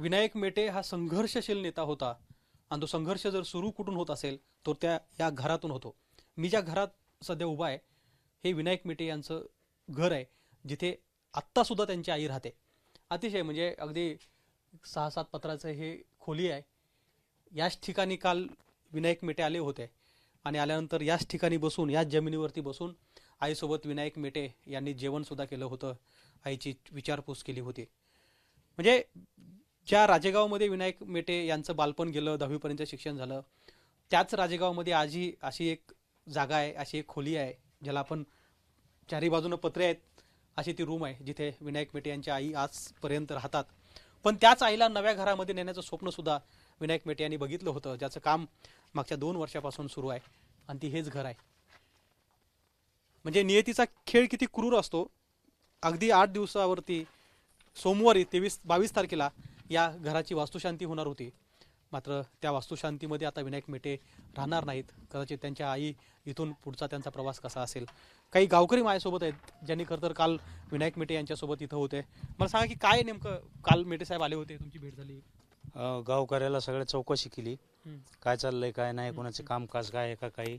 विनायक मेटे हा संघर्षशील नेता होता आणि तो संघर्ष जर सुरू कुठून होत असेल तर त्या या घरातून होतो मी ज्या घरात सध्या उभा आहे हे विनायक मेटे यांचं घर आहे जिथे आत्तासुद्धा त्यांची आई राहते अतिशय म्हणजे अगदी सहा सात पत्राचं हे खोली आहे याच ठिकाणी काल विनायक मेटे आले होते आणि आल्यानंतर याच ठिकाणी बसून याच जमिनीवरती बसून आईसोबत विनायक मेटे यांनी जेवणसुद्धा केलं होतं आईची विचारपूस केली होती म्हणजे ज्या राजेगावमध्ये विनायक मेटे यांचं बालपण गेलं दहावीपर्यंत शिक्षण झालं त्याच राजेगावमध्ये आजही अशी एक जागा आहे अशी एक खोली आहे ज्याला आपण चारही बाजूनं पत्रे आहेत अशी ती रूम आहे जिथे विनायक मेटे यांच्या आई आजपर्यंत राहतात पण त्याच आईला नव्या घरामध्ये नेण्याचं स्वप्नसुद्धा विनायक मेटे यांनी बघितलं होतं ज्याचं काम मागच्या दोन वर्षापासून सुरू आहे आणि ती हेच घर आहे म्हणजे नियतीचा खेळ किती क्रूर असतो अगदी आठ दिवसावरती सोमवारी तेवीस बावीस तारखेला या घराची वास्तुशांती होणार होती मात्र त्या वास्तुशांतीमध्ये आता विनायक मेटे राहणार नाहीत कदाचित त्यांच्या आई इथून पुढचा त्यांचा प्रवास कसा असेल काही गावकरी माझ्यासोबत आहेत ज्यांनी खरं तर काल विनायक मेटे यांच्यासोबत इथं होते मला सांगा की काय नेमकं काल मेटे साहेब आले होते तुमची भेट झाली गावकऱ्याला सगळ्या चौकशी केली काय चाललंय काय नाही कोणाचे कामकाज काय आहे का काही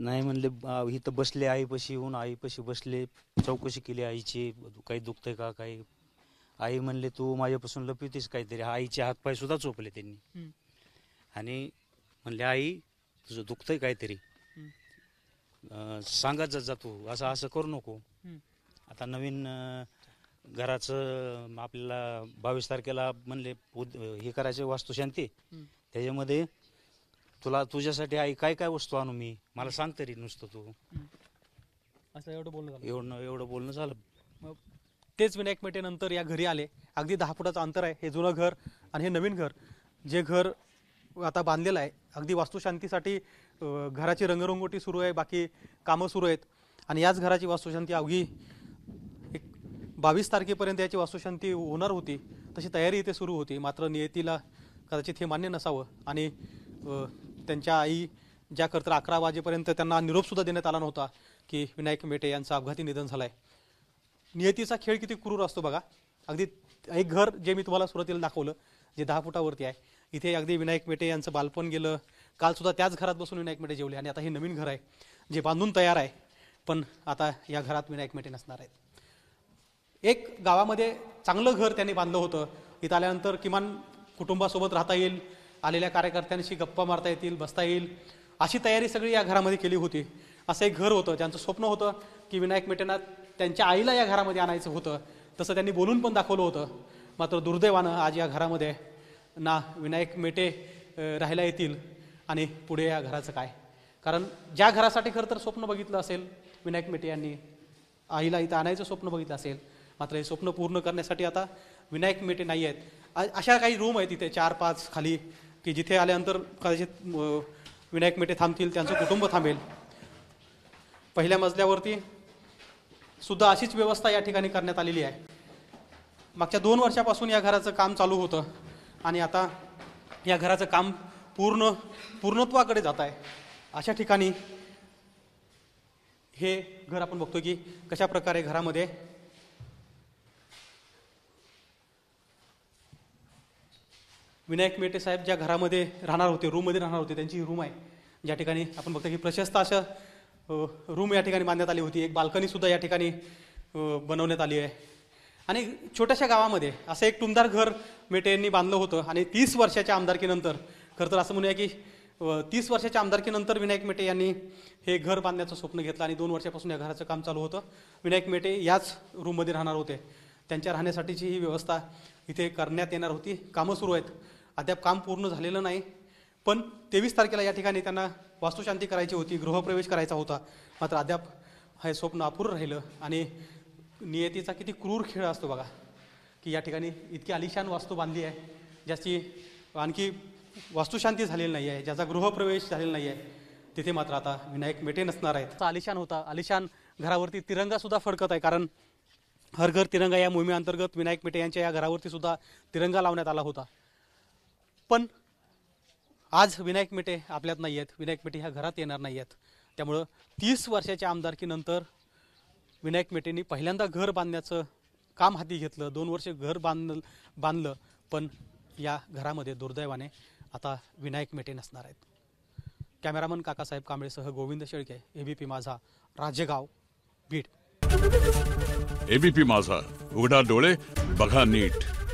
नाही म्हणले इथं बसले आईपाशी येऊन आईपाशी बसले चौकशी केली आईची काही दुखतंय का काही आई म्हणले तू माझ्यापासून लपवतेस काहीतरी आईचे हातपाय सुद्धा चोपले त्यांनी आणि म्हणले आई तुझं दुखतंय काहीतरी सांगत जा तू असं असं करू नको आता नवीन घराचं आपल्याला बावीस तारखेला म्हणले हे करायचे वास्तुशांती त्याच्यामध्ये तुला तुझ्यासाठी आई काय काय वस्तू आणू मी मला सांग तरी नुसतं तू असं एवढं बोलणं एवढं एवढं बोलणं झालं तेच विनायक मेटे नंतर या घरी आले अगदी दहा फुटाचं अंतर आहे हे जुनं घर आणि हे नवीन घर जे घर आता बांधलेलं आहे अगदी वास्तुशांतीसाठी घराची रंगरंगोटी सुरू आहे बाकी कामं सुरू आहेत आणि याच घराची वास्तुशांती अवघी एक बावीस तारखेपर्यंत याची वास्तुशांती होणार होती तशी तयारी इथे सुरू होती मात्र नियतीला कदाचित हे मान्य नसावं आणि त्यांच्या आई ज्या करता अकरा वाजेपर्यंत त्यांना निरोपसुद्धा देण्यात आला नव्हता की विनायक मेटे यांचं अपघाती निधन झालं आहे नियतीचा खेळ किती क्रूर असतो बघा अगदी एक घर जे मी तुम्हाला सुरुवातीला दाखवलं जे दहा फुटावरती आहे इथे अगदी विनायक मेटे यांचं बालपण गेलं काल सुद्धा त्याच घरात बसून विनायक मेटे जेवले आणि आता हे नवीन घर आहे जे बांधून तयार आहे पण आता या घरात विनायक मेटे नसणार आहेत एक गावामध्ये चांगलं घर त्यांनी बांधलं होतं इथं आल्यानंतर किमान कुटुंबासोबत राहता येईल आलेल्या कार्यकर्त्यांशी गप्पा मारता येतील बसता येईल अशी तयारी सगळी या घरामध्ये केली होती असं एक घर होतं त्यांचं स्वप्न होतं की विनायक मेटेंना त्यांच्या आईला या घरामध्ये आणायचं होतं तसं त्यांनी बोलून पण दाखवलं होतं मात्र दुर्दैवानं आज या घरामध्ये ना विनायक मेटे राहायला येतील आणि पुढे या घराचं काय कारण ज्या घरासाठी खरं तर स्वप्न बघितलं असेल विनायक मेटे यांनी आईला इथं आणायचं स्वप्न बघितलं असेल मात्र हे स्वप्न पूर्ण करण्यासाठी आता विनायक मेटे नाही आहेत अशा काही रूम आहेत तिथे चार पाच खाली की जिथे आल्यानंतर कदाचित विनायक मेटे थांबतील त्यांचं कुटुंब थांबेल पहिल्या मजल्यावरती सुद्धा अशीच व्यवस्था या ठिकाणी करण्यात आलेली आहे मागच्या दोन वर्षापासून या घराचं काम चालू होतं आणि आता या घराचं काम पूर्ण पूर्णत्वाकडे जात आहे अशा ठिकाणी हे घर आपण बघतो की कशा प्रकारे घरामध्ये विनायक मेटे साहेब ज्या घरामध्ये राहणार होते रूममध्ये राहणार होते त्यांची रूम आहे ज्या ठिकाणी आपण बघतो की प्रशस्त असं रूम या ठिकाणी बांधण्यात आली होती एक बाल्कनीसुद्धा या ठिकाणी बनवण्यात आली आहे आणि छोट्याशा गावामध्ये असं एक टुमदार घर मेटे यांनी बांधलं होतं आणि तीस वर्षाच्या आमदारकीनंतर खरं तर असं म्हणूया की तीस वर्षाच्या आमदारकीनंतर विनायक मेटे यांनी हे घर बांधण्याचं स्वप्न घेतलं आणि दोन वर्षापासून या घराचं काम चालू होतं विनायक मेटे याच रूममध्ये राहणार होते त्यांच्या राहण्यासाठीची ही व्यवस्था इथे करण्यात येणार होती कामं सुरू आहेत अद्याप काम पूर्ण झालेलं नाही पण तेवीस तारखेला या ठिकाणी त्यांना वास्तुशांती करायची होती गृहप्रवेश करायचा होता मात्र अद्याप हे स्वप्न अपूर्ण राहिलं आणि नियतीचा किती क्रूर खेळ असतो बघा की या ठिकाणी इतकी आलिशान वास्तू बांधली आहे ज्याची आणखी वास्तुशांती झालेली नाही आहे ज्याचा गृहप्रवेश झालेला नाही आहे तिथे मात्र आता विनायक मेटे नसणार आहेत आलिशान होता आलिशान घरावरती तिरंगासुद्धा फडकत आहे कारण हर घर तिरंगा या मोहिमेअंतर्गत विनायक मेटे यांच्या या घरावरती सुद्धा तिरंगा लावण्यात आला होता पण आज विनायक मेटे आपल्यात नाही आहेत विनायक मेटे ह्या घरात येणार नाही आहेत त्यामुळं तीस वर्षाच्या आमदारकीनंतर विनायक मेटेंनी पहिल्यांदा घर बांधण्याचं काम हाती घेतलं दोन वर्ष घर बांध बांधलं पण या घरामध्ये दुर्दैवाने आता विनायक मेटे नसणार आहेत कॅमेरामन काकासाहेब कांबळेसह गोविंद शेळके एबीपी माझा राजेगाव बीड एबीपी माझा उघडा डोळे बघा नीट